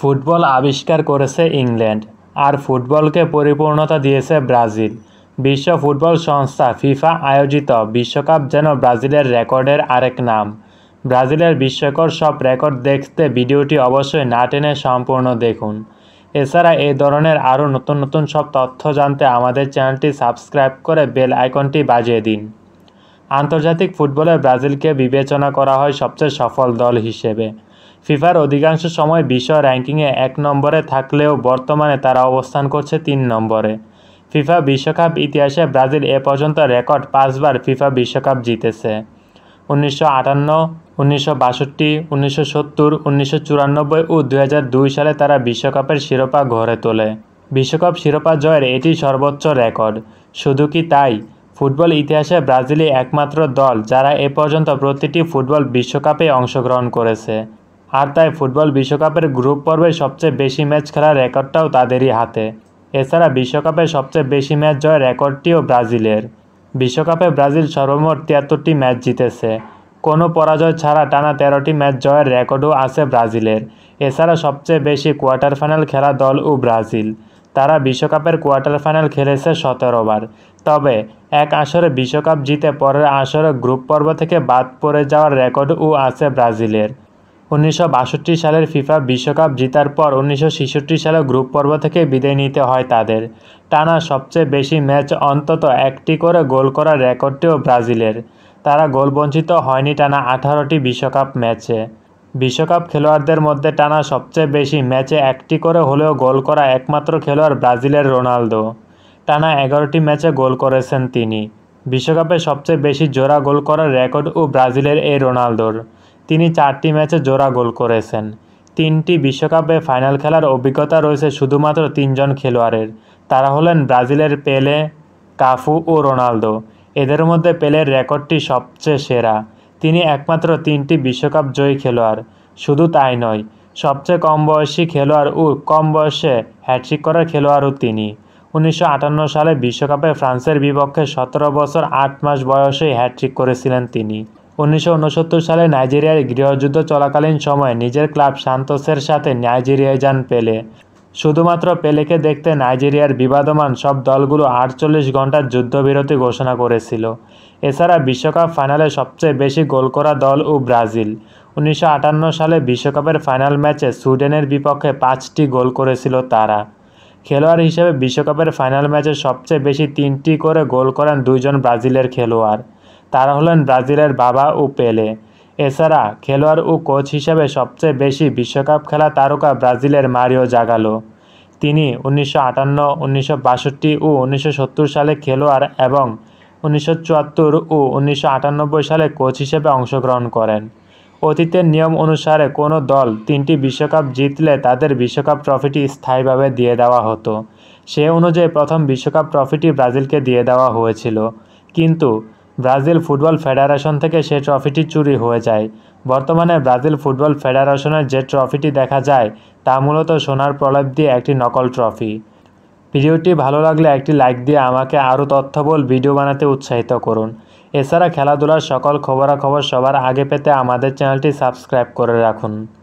football আবিষ্কার করেছে England আর ফুটবলকে পরিপূর্ণতা দিয়েছে ব্রাজিল বিশ্ব ফুটবল সংস্থা ফিফা আয়োজিত বিশ্বকাপ যেন ব্রাজিলের রেকর্ডের আরেক নাম ব্রাজিলের বিশ্বকর সব রেকর্ড দেখতে ভিডিওটি অবশ্যই না টেনে সম্পূর্ণ দেখুন এছাড়া এই ধরনের আরও নতুন নতুন সব তথ্য জানতে আমাদের চ্যানেলটি সাবস্ক্রাইব করে বেল আইকনটি বাজিয়ে দিন আন্তর্জাতিক ফুটবলে ব্রাজিলকে বিবেচনা করা হয় সবচেয়ে সফল দল হিসেবে ফিফার অধিকাংশ সময় বিশ্ব র্যাঙ্কিংয়ে এক নম্বরে থাকলেও বর্তমানে তারা অবস্থান করছে তিন নম্বরে ফিফা বিশ্বকাপ ইতিহাসে ব্রাজিল এ পর্যন্ত রেকর্ড পাঁচবার ফিফা বিশ্বকাপ জিতেছে উনিশশো আটান্ন উনিশশো বাষট্টি উনিশশো সত্তর উনিশশো চুরানব্বই ও দুই সালে তারা বিশ্বকাপের শিরোপা ঘরে তোলে বিশ্বকাপ শিরোপা জয়ের এটি সর্বোচ্চ রেকর্ড শুধু কি তাই ফুটবল ইতিহাসে ব্রাজিলই একমাত্র দল যারা এ পর্যন্ত প্রতিটি ফুটবল বিশ্বকাপে অংশগ্রহণ করেছে আর তাই ফুটবল বিশ্বকাপের গ্রুপ পর্বে সবচেয়ে বেশি ম্যাচ খেলার রেকর্ডটাও তাদেরই হাতে এছাড়া বিশ্বকাপে সবচেয়ে বেশি ম্যাচ জয়ের রেকর্ডটিও ব্রাজিলের বিশ্বকাপে ব্রাজিল সর্বমোট তিয়াত্তরটি ম্যাচ জিতেছে কোনো পরাজয় ছাড়া টানা তেরোটি ম্যাচ জয়ের রেকর্ডও আছে ব্রাজিলের এছাড়া সবচেয়ে বেশি কোয়ার্টার ফাইনাল খেলা দল ও ব্রাজিল তারা বিশ্বকাপের কোয়ার্টার ফাইনাল খেলেছে সতেরোবার তবে এক আসরে বিশ্বকাপ জিতে পরের আসরে গ্রুপ পর্ব থেকে বাদ পড়ে যাওয়ার রেকর্ডও আছে ব্রাজিলের উনিশশো সালের ফিফা বিশ্বকাপ জিতার পর উনিশশো সালে গ্রুপ পর্ব থেকে বিদায় নিতে হয় তাদের টানা সবচেয়ে বেশি ম্যাচ অন্তত একটি করে গোল করার রেকর্ডটিও ব্রাজিলের তারা গোলবঞ্চিত হয়নি টানা আঠারোটি বিশ্বকাপ ম্যাচে বিশ্বকাপ খেলোয়াড়দের মধ্যে টানা সবচেয়ে বেশি ম্যাচে একটি করে হলেও গোল করা একমাত্র খেলোয়াড় ব্রাজিলের রোনালদো টানা এগারোটি ম্যাচে গোল করেছেন তিনি বিশ্বকাপে সবচেয়ে বেশি জোড়া গোল করার ও ব্রাজিলের এই রোনালদোর তিনি চারটি ম্যাচে জোড়া গোল করেছেন তিনটি বিশ্বকাপে ফাইনাল খেলার অভিজ্ঞতা রয়েছে শুধুমাত্র তিনজন খেলোয়াড়ের তারা হলেন ব্রাজিলের পেলে কাফু ও রোনালদো এদের মধ্যে পেলের রেকর্ডটি সবচেয়ে সেরা তিনি একমাত্র তিনটি বিশ্বকাপ জয়ী খেলোয়াড় শুধু তাই নয় সবচেয়ে কম বয়সী খেলোয়াড় ও কম বয়সে হ্যাট্রিক করার খেলোয়াড়ও তিনি উনিশশো সালে বিশ্বকাপে ফ্রান্সের বিপক্ষে সতেরো বছর আট মাস বয়সেই হ্যাট্রিক করেছিলেন তিনি উনিশশো সালে নাইজেরিয়ার গৃহযুদ্ধ চলাকালীন সময়ে নিজের ক্লাব সান্তোসের সাথে নাইজেরিয়ায় যান পেলে শুধুমাত্র পেলেকে দেখতে নাইজেরিয়ার বিবাদমান সব দলগুলো আটচল্লিশ ঘন্টার যুদ্ধবিরতি ঘোষণা করেছিল এছাড়া বিশ্বকাপ ফাইনালে সবচেয়ে বেশি গোল করা দল ও ব্রাজিল উনিশশো সালে বিশ্বকাপের ফাইনাল ম্যাচে সুইডেনের বিপক্ষে পাঁচটি গোল করেছিল তারা খেলোয়াড় হিসেবে বিশ্বকাপের ফাইনাল ম্যাচে সবচেয়ে বেশি তিনটি করে গোল করেন দুইজন ব্রাজিলের খেলোয়াড় তারা হলেন ব্রাজিলের বাবা ও পেলে এছাড়া খেলোয়াড় ও কোচ হিসেবে সবচেয়ে বেশি বিশ্বকাপ খেলা তারকা ব্রাজিলের মারিও জাগালো তিনি উনিশশো আটান্ন উনিশশো বাষট্টি ও উনিশশো সালে খেলোয়াড় এবং উনিশশো ও উনিশশো সালে কোচ হিসেবে অংশগ্রহণ করেন অতীতের নিয়ম অনুসারে কোনো দল তিনটি বিশ্বকাপ জিতলে তাদের বিশ্বকাপ ট্রফিটি স্থায়ীভাবে দিয়ে দেওয়া হতো সে অনুযায়ী প্রথম বিশ্বকাপ ট্রফিটি ব্রাজিলকে দিয়ে দেওয়া হয়েছিল কিন্তু ব্রাজিল ফুটবল ফেডারেশন থেকে সে ট্রফিটি চুরি হয়ে যায় বর্তমানে ব্রাজিল ফুটবল ফেডারেশনের যে ট্রফিটি দেখা যায় তা মূলত সোনার প্রলেপ দিয়ে একটি নকল ট্রফি ভিডিওটি ভালো লাগলে একটি লাইক দিয়ে আমাকে আরও তথ্যবল ভিডিও বানাতে উৎসাহিত করুন এছাড়া খেলাধুলার সকল খবরাখবর সবার আগে পেতে আমাদের চ্যানেলটি সাবস্ক্রাইব করে রাখুন